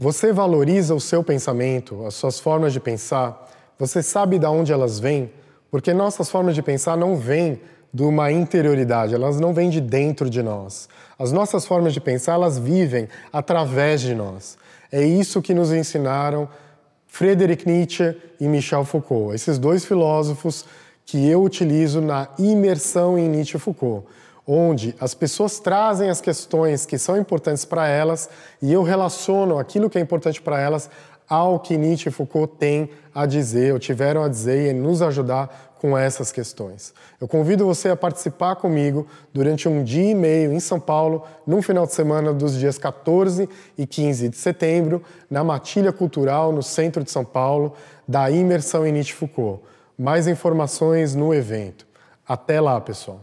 Você valoriza o seu pensamento, as suas formas de pensar, você sabe de onde elas vêm, porque nossas formas de pensar não vêm de uma interioridade, elas não vêm de dentro de nós. As nossas formas de pensar, elas vivem através de nós. É isso que nos ensinaram Friedrich Nietzsche e Michel Foucault, esses dois filósofos que eu utilizo na imersão em Nietzsche e Foucault onde as pessoas trazem as questões que são importantes para elas e eu relaciono aquilo que é importante para elas ao que Nietzsche e Foucault têm a dizer, ou tiveram a dizer e nos ajudar com essas questões. Eu convido você a participar comigo durante um dia e meio em São Paulo, num final de semana dos dias 14 e 15 de setembro, na Matilha Cultural, no centro de São Paulo, da imersão em Nietzsche e Foucault. Mais informações no evento. Até lá, pessoal!